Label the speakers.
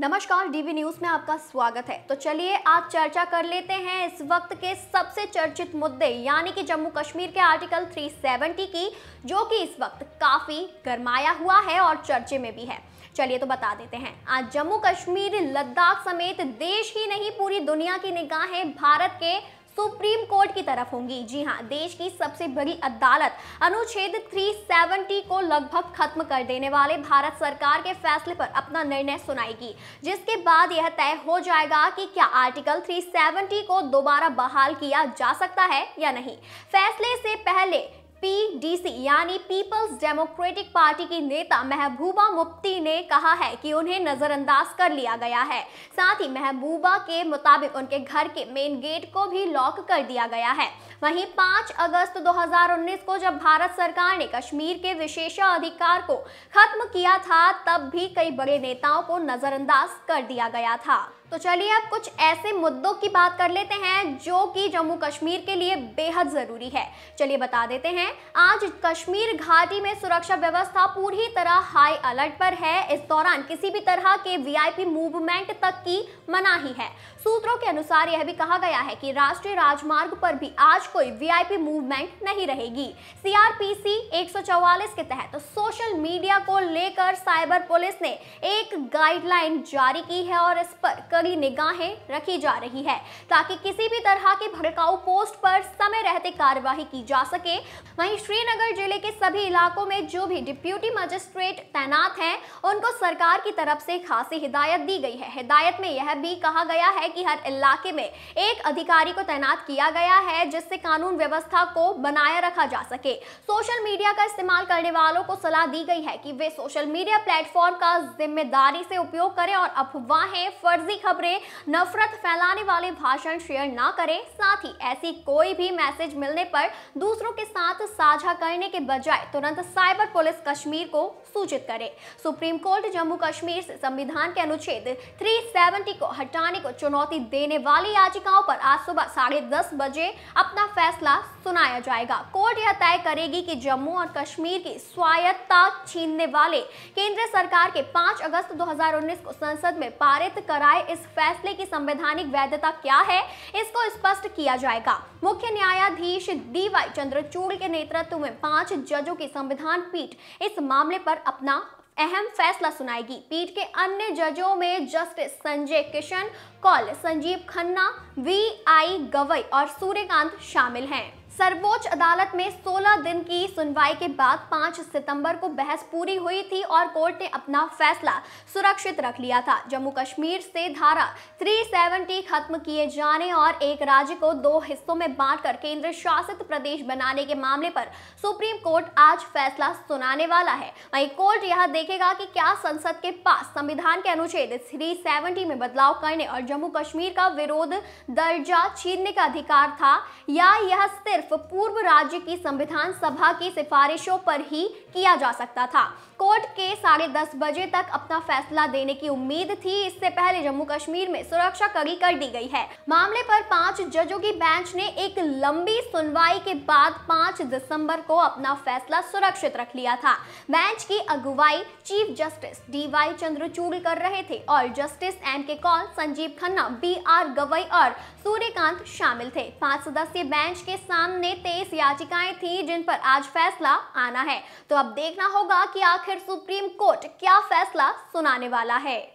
Speaker 1: नमस्कार DV news में आपका स्वागत है तो चलिए आज चर्चा कर लेते हैं इस वक्त के सबसे चर्चित मुद्दे यानी कि जम्मू कश्मीर के आर्टिकल 370 की जो कि इस वक्त काफी गरमाया हुआ है और चर्चे में भी है चलिए तो बता देते हैं आज जम्मू कश्मीर लद्दाख समेत देश ही नहीं पूरी दुनिया की निगाहें भारत के सुप्रीम कोर्ट की तरफ होंगी जी हाँ देश की सबसे बड़ी अदालत अनुच्छेद 370 को लगभग खत्म कर देने वाले भारत सरकार के फैसले पर अपना निर्णय सुनाएगी जिसके बाद यह तय हो जाएगा कि क्या आर्टिकल 370 को दोबारा बहाल किया जा सकता है या नहीं फैसले से पहले पीडीसी यानी पीपल्स डेमोक्रेटिक पार्टी की नेता महबूबा मुफ्ती ने कहा है कि उन्हें नजरअंदाज कर लिया गया है साथ ही महबूबा के मुताबिक उनके घर के मेन गेट को भी लॉक कर दिया गया है वहीं 5 अगस्त 2019 को जब भारत सरकार ने कश्मीर के विशेषाधिकार को खत्म किया था तब भी कई बड़े नेताओं को नजरअंदाज कर दिया गया था तो चलिए अब कुछ ऐसे मुद्दों की बात कर लेते हैं जो कि जम्मू कश्मीर के लिए बेहद ज़रूरी है चलिए बता देते हैं आज कश्मीर घाटी में सुरक्षा व्यवस्था पूरी तरह हाई अलर्ट पर है इस दौरान किसी भी तरह के वीआईपी मूवमेंट तक की मनाही है सूत्रों के अनुसार यह भी कहा गया है कि राष्ट्रीय राजमार्ग पर भी आज कोई वी मूवमेंट नहीं रहेगी सीआरपीसी 144 के तहत सोशल मीडिया को लेकर साइबर पुलिस ने एक गाइडलाइन जारी की है और इस पर कड़ी निगाहें रखी जा रही है ताकि किसी भी तरह के भड़काऊ पोस्ट पर समय रहते कार्यवाही की जा सके वहीं श्रीनगर जिले के सभी इलाकों में जो भी डिप्यूटी मजिस्ट्रेट तैनात हैं उनको सरकार की तरफ से खासी हिदायत दी गई है हिदायत में यह भी कहा गया है कि हर इलाके में एक अधिकारी को तैनात किया गया है जिससे कानून व्यवस्था को बनाए रखा जा सके सोशल मीडिया का इस्तेमाल करने वालों को सलाह दी गई है कि वे सोशल मीडिया प्लेटफॉर्म का जिम्मेदारी से उपयोग करें और अफवाहें फर्जी खबरें नफरत फैलाने वाले भाषण शेयर ना करें साथ ही ऐसी कोई भी मैसेज मिलने पर दूसरों के साथ साझा करने के बजाय तुरंत साइबर पुलिस कश्मीर को सूचित करें सुप्रीम कोर्ट जम्मू कश्मीर से संविधान के अनुच्छेद 370 को हटाने को चुनौती देने वाली याचिकाओं पर आज सुबह साढ़े दस बजे अपना फैसला सुनाया जाएगा कोर्ट यह तय करेगी कि जम्मू और कश्मीर की स्वायत्ता छीनने वाले केंद्र सरकार के 5 अगस्त 2019 को संसद में पारित कराए इस फैसले की संवैधानिक वैधता क्या है इसको स्पष्ट किया जाएगा मुख्य न्यायाधीश डी वाई चंद्रचूड़ के नेतृत्व में पांच जजों की संविधान पीठ इस मामले पर अपना अहम फैसला सुनाएगी पीठ के अन्य जजों में justice Sanjay Kishan Kaul Sanjiv Khanna V I Gavai और सूर्यकांत शामिल हैं सर्वोच्च अदालत में 16 दिन की सुनवाई के बाद 5 सितंबर को बहस पूरी हुई थी और कोर्ट ने अपना फैसला सुरक्षित रख लिया था जम्मू कश्मीर से धारा 370 खत्म किए जाने और एक राज्य को दो हिस्सों में बांटकर केंद्र शासित प्रदेश बनाने के मामले पर सुप्रीम कोर्ट आज फैसला सुनाने वाला है वही कोर्ट यह देखेगा की क्या संसद के पास संविधान के अनुच्छेद थ्री में बदलाव करने और जम्मू कश्मीर का विरोध दर्जा छीनने का अधिकार था या यह सिर्फ सिर्फ पूर्व राज्य की संविधान सभा की सिफारिशों पर ही किया जा सकता था कोर्ट के साढ़े दस बजे तक अपना फैसला देने की उम्मीद थी इससे पहले जम्मू कश्मीर में सुरक्षा कड़ी कर दी गई है मामले पर पांच जजों की बेंच ने एक लंबी सुनवाई के बाद पांच दिसंबर को अपना फैसला सुरक्षित रख लिया था बेंच की अगुवाई chief justice D Y Chandrachud कर रहे थे और justice M K Kaul Sanjiv Khanna B R Gavai और सूर्यकांत शामिल थे पांच सदस्यीय बेंच के सामने सामने तेईस याचिकाएं थी जिन पर आज फैसला आना है तो अब देखना होगा कि आखिर सुप्रीम कोर्ट क्या फैसला सुनाने वाला है